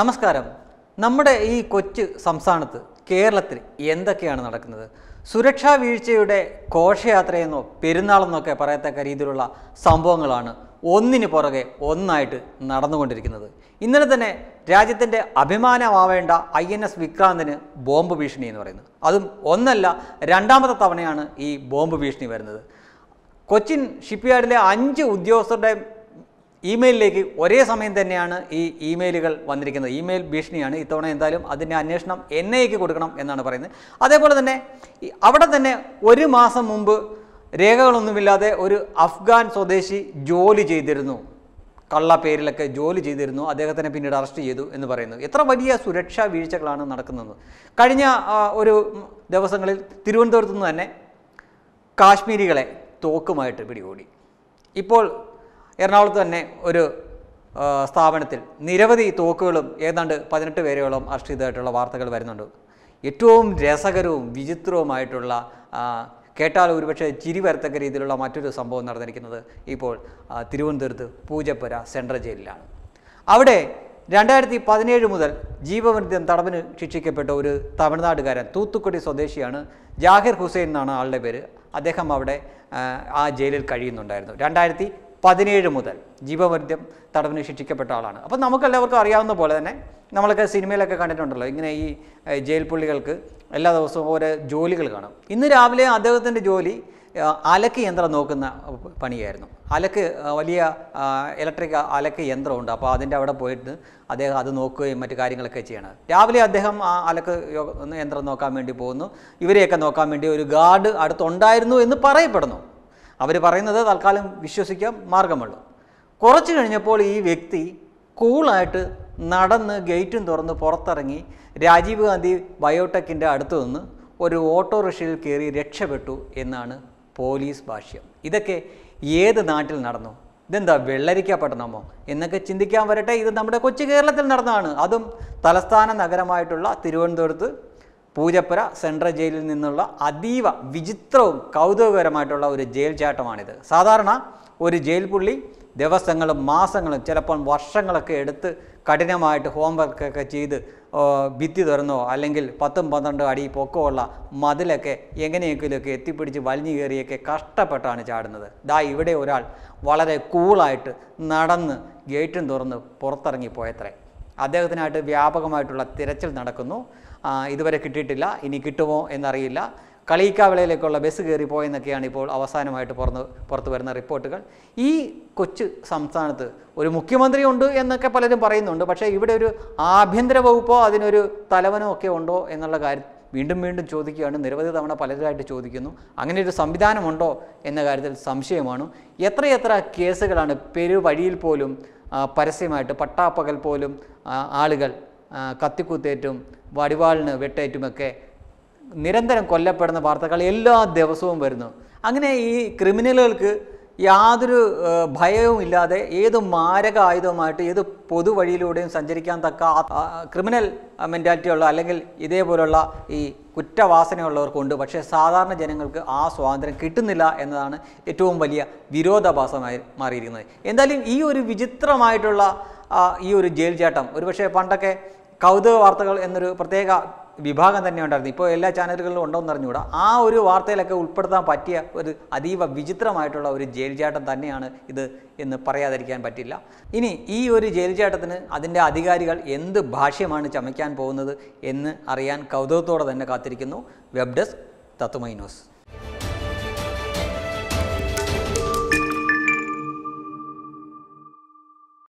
നമസ്കാരം നമ്മുടെ ഈ കൊച്ചു സംസ്ഥാനത്ത് കേരളത്തിൽ എന്തൊക്കെയാണ് നടക്കുന്നത് സുരക്ഷാ വീഴ്ചയുടെ ഘോഷയാത്രയെന്നോ പെരുന്നാളെന്നൊക്കെ പറയത്തക്ക രീതിയിലുള്ള സംഭവങ്ങളാണ് ഒന്നിനു പുറകെ ഒന്നായിട്ട് നടന്നുകൊണ്ടിരിക്കുന്നത് ഇന്നലെ തന്നെ രാജ്യത്തിൻ്റെ അഭിമാനമാവേണ്ട ഐ എൻ എസ് വിക്രാന്തിന് ബോംബ് ഭീഷണി എന്ന് പറയുന്നത് അതും ഒന്നല്ല രണ്ടാമത്തെ തവണയാണ് ഈ ബോംബ് ഭീഷണി വരുന്നത് കൊച്ചിൻ ഷിപ്പ്യാർഡിലെ അഞ്ച് ഉദ്യോഗസ്ഥരുടെയും ഇമെയിലിലേക്ക് ഒരേ സമയം തന്നെയാണ് ഈ ഇമെയിലുകൾ വന്നിരിക്കുന്നത് ഇമെയിൽ ഭീഷണിയാണ് ഇത്തവണ എന്തായാലും അതിൻ്റെ അന്വേഷണം എൻ ഐക്ക് കൊടുക്കണം എന്നാണ് പറയുന്നത് അതേപോലെ തന്നെ അവിടെ തന്നെ ഒരു മാസം മുമ്പ് രേഖകളൊന്നുമില്ലാതെ ഒരു അഫ്ഗാൻ സ്വദേശി ജോലി ചെയ്തിരുന്നു കള്ള പേരിലൊക്കെ ജോലി ചെയ്തിരുന്നു അദ്ദേഹത്തിനെ പിന്നീട് അറസ്റ്റ് ചെയ്തു എന്ന് പറയുന്നു എത്ര വലിയ സുരക്ഷാ വീഴ്ചകളാണ് നടക്കുന്നത് കഴിഞ്ഞ ഒരു ദിവസങ്ങളിൽ തിരുവനന്തപുരത്തു നിന്ന് തന്നെ കാശ്മീരികളെ തോക്കുമായിട്ട് പിടികൂടി ഇപ്പോൾ എറണാകുളത്ത് തന്നെ ഒരു സ്ഥാപനത്തിൽ നിരവധി തോക്കുകളും ഏതാണ്ട് പതിനെട്ട് പേരുകളും അർഷിതമായിട്ടുള്ള വാർത്തകൾ വരുന്നുണ്ട് ഏറ്റവും രസകരവും വിചിത്രവുമായിട്ടുള്ള കേട്ടാൽ ഒരുപക്ഷെ ചിരി വരത്തക്ക രീതിയിലുള്ള മറ്റൊരു സംഭവം നടന്നിരിക്കുന്നത് ഇപ്പോൾ തിരുവനന്തപുരത്ത് പൂജപ്പുര സെൻട്രൽ ജയിലിലാണ് അവിടെ രണ്ടായിരത്തി പതിനേഴ് മുതൽ ജീവവൃദ്ധം തടവിന് ശിക്ഷിക്കപ്പെട്ട ഒരു തമിഴ്നാടുകാരൻ തൂത്തുക്കുടി സ്വദേശിയാണ് ജാഹിർ ഹുസൈൻ എന്നാണ് ആളുടെ പേര് അദ്ദേഹം അവിടെ ആ ജയിലിൽ കഴിയുന്നുണ്ടായിരുന്നു രണ്ടായിരത്തി പതിനേഴ് മുതൽ ജീവവൈദ്യം തടവിന് ശിക്ഷിക്കപ്പെട്ട ആളാണ് അപ്പോൾ എല്ലാവർക്കും അറിയാവുന്ന പോലെ തന്നെ നമ്മളൊക്കെ സിനിമയിലൊക്കെ കണ്ടിട്ടുണ്ടല്ലോ ഇങ്ങനെ ഈ ജയിൽ പുള്ളികൾക്ക് എല്ലാ ദിവസവും ഓരോ ജോലികൾ കാണും ഇന്ന് രാവിലെ അദ്ദേഹത്തിൻ്റെ ജോലി അലക്ക് യന്ത്രം നോക്കുന്ന പണിയായിരുന്നു അലക്ക് വലിയ ഇലക്ട്രിക് അലക്ക് യന്ത്രമുണ്ട് അപ്പോൾ അതിൻ്റെ അവിടെ പോയിട്ട് അദ്ദേഹം അത് നോക്കുകയും മറ്റു കാര്യങ്ങളൊക്കെ ചെയ്യണം രാവിലെ അദ്ദേഹം ആ അലക്ക് യന്ത്രം നോക്കാൻ വേണ്ടി പോകുന്നു ഇവരെയൊക്കെ നോക്കാൻ വേണ്ടി ഒരു ഗാർഡ് അടുത്തുണ്ടായിരുന്നു എന്ന് പറയപ്പെടുന്നു അവർ പറയുന്നത് തൽക്കാലം വിശ്വസിക്കാൻ മാർഗമുള്ളൂ കുറച്ച് കഴിഞ്ഞപ്പോൾ ഈ വ്യക്തി കൂളായിട്ട് നടന്ന് ഗേറ്റും തുറന്ന് പുറത്തിറങ്ങി രാജീവ് ഗാന്ധി ബയോടെക്കിൻ്റെ അടുത്ത് നിന്ന് ഒരു ഓട്ടോറിക്ഷയിൽ കയറി രക്ഷപ്പെട്ടു എന്നാണ് പോലീസ് ഭാഷ്യം ഇതൊക്കെ ഏത് നാട്ടിൽ നടന്നു ഇതെന്താ വെള്ളരിക്കപ്പെടണമോ എന്നൊക്കെ ചിന്തിക്കാൻ വരട്ടെ ഇത് നമ്മുടെ കൊച്ചു കേരളത്തിൽ നടന്നതാണ് അതും തലസ്ഥാന നഗരമായിട്ടുള്ള തിരുവനന്തപുരത്ത് പൂജപ്പുര സെൻട്രൽ ജയിലിൽ നിന്നുള്ള അതീവ വിചിത്രവും കൗതുകകരമായിട്ടുള്ള ഒരു ജയിൽ ചാട്ടമാണിത് സാധാരണ ഒരു ജയിൽ പുള്ളി ദിവസങ്ങളും മാസങ്ങളും ചിലപ്പോൾ വർഷങ്ങളൊക്കെ എടുത്ത് കഠിനമായിട്ട് ഹോംവർക്കൊക്കെ ചെയ്ത് ഭിത്തി തുറന്നോ അല്ലെങ്കിൽ പത്തും പന്ത്രണ്ടും അടി പൊക്കമുള്ള മതിലൊക്കെ എങ്ങനെയെങ്കിലുമൊക്കെ എത്തിപ്പിടിച്ച് വലിഞ്ഞു കയറിയൊക്കെ കഷ്ടപ്പെട്ടാണ് ചാടുന്നത് ദാ ഇവിടെ ഒരാൾ വളരെ കൂളായിട്ട് നടന്ന് ഗേറ്റും തുറന്ന് പുറത്തിറങ്ങിപ്പോയത്രേ അദ്ദേഹത്തിനായിട്ട് വ്യാപകമായിട്ടുള്ള തിരച്ചിൽ നടക്കുന്നു ഇതുവരെ കിട്ടിയിട്ടില്ല ഇനി കിട്ടുമോ എന്നറിയില്ല കളിയിക്കാവിളയിലേക്കുള്ള ബസ് കയറിപ്പോയെന്നൊക്കെയാണ് ഇപ്പോൾ അവസാനമായിട്ട് പുറന്ന് പുറത്തു വരുന്ന റിപ്പോർട്ടുകൾ ഈ കൊച്ചു സംസ്ഥാനത്ത് ഒരു മുഖ്യമന്ത്രിയുണ്ട് എന്നൊക്കെ പലരും പറയുന്നുണ്ട് പക്ഷേ ഇവിടെ ഒരു ആഭ്യന്തര വകുപ്പോ അതിനൊരു തലവനോ ഒക്കെ ഉണ്ടോ എന്നുള്ള കാര്യം വീണ്ടും വീണ്ടും ചോദിക്കുകയാണ് നിരവധി തവണ പലരുമായിട്ട് ചോദിക്കുന്നു അങ്ങനെ ഒരു സംവിധാനമുണ്ടോ എന്ന കാര്യത്തിൽ സംശയമാണ് എത്രയെത്ര കേസുകളാണ് പെരുവഴിയിൽ പോലും പരസ്യമായിട്ട് പട്ടാപ്പകൽ പോലും ആളുകൾ കത്തിക്കുത്തേറ്റും വടിവാളിന് വെട്ടേറ്റുമൊക്കെ നിരന്തരം കൊല്ലപ്പെടുന്ന വാർത്തകൾ എല്ലാ ദിവസവും വരുന്നു അങ്ങനെ ഈ ക്രിമിനലുകൾക്ക് യാതൊരു ഭയവുമില്ലാതെ ഏത് മാരക ആയുധവുമായിട്ട് ഏത് പൊതുവഴിയിലൂടെയും സഞ്ചരിക്കാൻ തക്ക ക്രിമിനൽ മെൻറ്റാലിറ്റിയുള്ള അല്ലെങ്കിൽ ഇതേപോലുള്ള ഈ കുറ്റവാസനയുള്ളവർക്കുണ്ട് പക്ഷേ സാധാരണ ജനങ്ങൾക്ക് ആ സ്വാതന്ത്ര്യം കിട്ടുന്നില്ല എന്നതാണ് ഏറ്റവും വലിയ വിരോധാഭാസമായി മാറിയിരിക്കുന്നത് എന്തായാലും ഈ ഒരു വിചിത്രമായിട്ടുള്ള ഈ ഒരു ജയിൽ ചാട്ടം ഒരുപക്ഷെ പണ്ടൊക്കെ കൗതുക വാർത്തകൾ എന്നൊരു പ്രത്യേക വിഭാഗം തന്നെ ഉണ്ടായിരുന്നു ഇപ്പോൾ എല്ലാ ചാനലുകളിലും എന്ന് അറിഞ്ഞുകൂടാ ആ ഒരു വാർത്തയിലൊക്കെ ഉൾപ്പെടുത്താൻ പറ്റിയ ഒരു അതീവ വിചിത്രമായിട്ടുള്ള ഒരു ജയിൽചാട്ടം തന്നെയാണ് ഇത് എന്ന് പറയാതിരിക്കാൻ പറ്റില്ല ഇനി ഈ ഒരു ജയിൽചാട്ടത്തിന് അതിൻ്റെ അധികാരികൾ എന്ത് ഭാഷ്യമാണ് ചമയ്ക്കാൻ പോകുന്നത് എന്ന് അറിയാൻ കൗതുകത്തോടെ തന്നെ കാത്തിരിക്കുന്നു വെബ് ഡെസ്ക് തത്തുമൈനോസ്